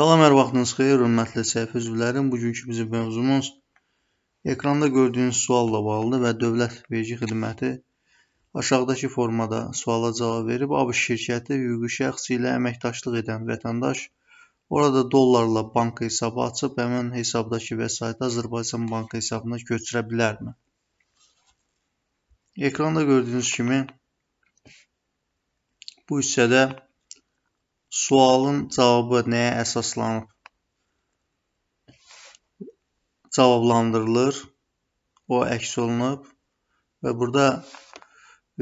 Salam, hər vaxtınız xeyir, hörmətli səhifə üzvlərim. Bugünkü bizim mövzumuz ekranda gördüyünüz sualla bağlıdır və Dövlət Vergi Xidməti aşağıdakı formada suala cavab verib, ABŞ şirkəti hüquqi şəxs ilə əməkdaşlıq edən vətəndaş orada dollarla banka hesabı açıb həmin hesabdakı vəsaiti Azərbaycan banka hesabına götürə bilərmi? Ekranda gördüyünüz kimi bu hissədə Sualın cavabı nəyə əsaslanıb? Cavablandırılır, o əks olunub və burada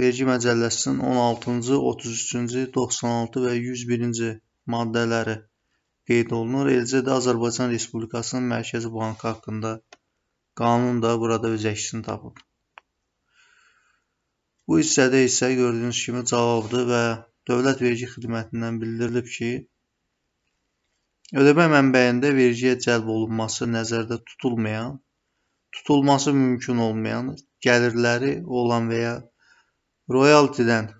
vergi məcəlləsinin 16-cı, 33-cü, 96 və 101-ci maddələri qeyd olunur. Eləcə də Azərbaycan Respublikasının Mərkəzi Bankı haqqında qanun da burada öz əksini tapıb. Bu hissədə isə gördüyünüz kimi cavabdır və Dövlət Vergi Xidmətindən bildirilib ki, ödəmə mənbəyində vergiyə cəlb olunması nəzərdə tutulmayan, tutulması mümkün olmayan gəlirləri olan və ya royaltidən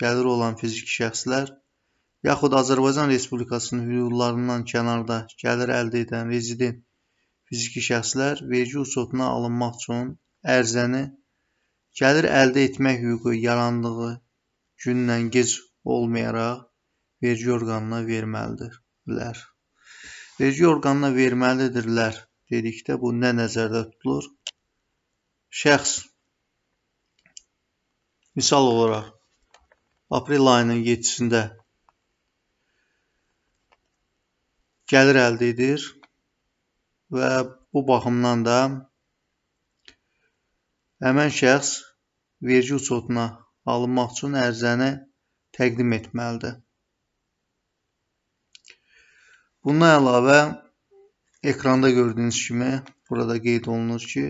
gəlir olan fiziki şəxslər yaxud Azərbaycan Respublikasının hüdudlarından kənarda gəlir əldə edən rezident fiziki şəxslər vergi usufuna alınmaq üçün ərizəni gəlir əldə etmək hüququ yarandığı gündən gec olmayaraq vergi orqanına verməlidirlər. Vergi orqanına verməlidirlər dedikdə bu nə nəzərdə tutulur? Şəxs misal olaraq aprel ayının 7-sində gəlir əldə edir və bu baxımdan da həmən şəxs vergi uçotuna alınmaq üçün ərzəni təqdim etməlidir. Bundan əlavə ekranda gördüyünüz kimi burada qeyd olunur ki,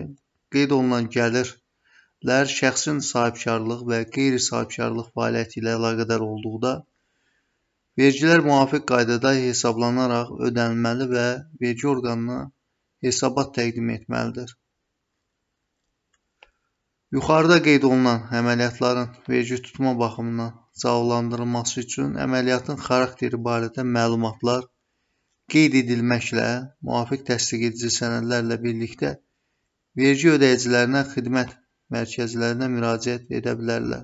qeyd olunan gəlirlər şəxsin sahibkarlıq və qeyri-sahibkarlıq fəaliyyəti ilə əlaqədar olduqda vergilər müvafiq qaydada hesablanaraq ödənilməli və vergi orqanına hesabat təqdim etməlidir. Yuxarıda qeyd olunan əməliyyatların vergi tutma baxımından cavablandırılması üçün əməliyyatın xarakteri barədə məlumatlar qeyd edilməklə müvafiq təsdiq edici sənədlərlə birlikdə vergi ödəyicilərinə xidmət mərkəzlərinə müraciət edə bilərlər.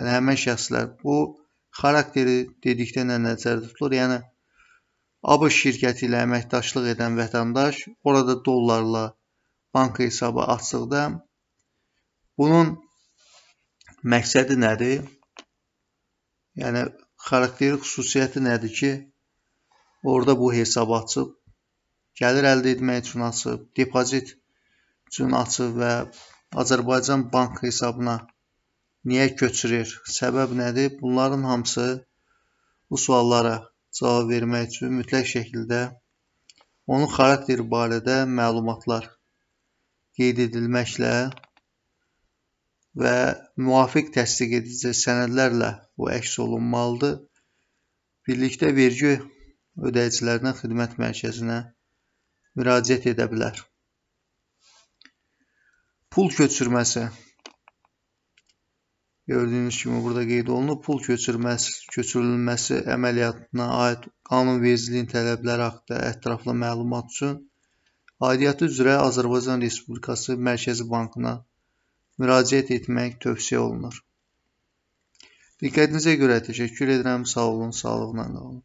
Yəni həmin şəxslər bu xarakteri dedikdə nə nəzərdə tutulur? Yəni ABŞ şirkəti ilə əməkdaşlıq edən vətəndaş orada dollarla banka hesabı açdıqda bunun məqsədi nədir? Yəni xarakterik xüsusiyyəti nədir ki, orada bu hesabı açıb, gəlir əldə etmək üçün açıb, depozit üçün açıb və Azərbaycan bank hesabına niyə köçürür, səbəb nədir? Bunların hamısı bu suallara cavab vermək üçün mütləq şəkildə onun xarakteri barədə məlumatlar qeyd edilməklə və müvafiq təsdiq edici sənədlərlə bu əks olunmalıdır. Birlikdə vergi ödəyicilərinin xidmət mərkəzinə müraciət edə bilər. Pul köçürməsi Gördüyünüz kimi burada qeyd olunub, pul köçürməsi, köçürülməsi əməliyyatına aid qanunvericiliyin tələbləri haqqında ətraflı məlumat üçün aidiyyatı üzrə Azərbaycan Respublikası Mərkəzi Bankına müraciət etmək tövsiyə olunur. Diqqətinizə görə təşəkkür edirəm. Sağ olun, sağlıqla qalın.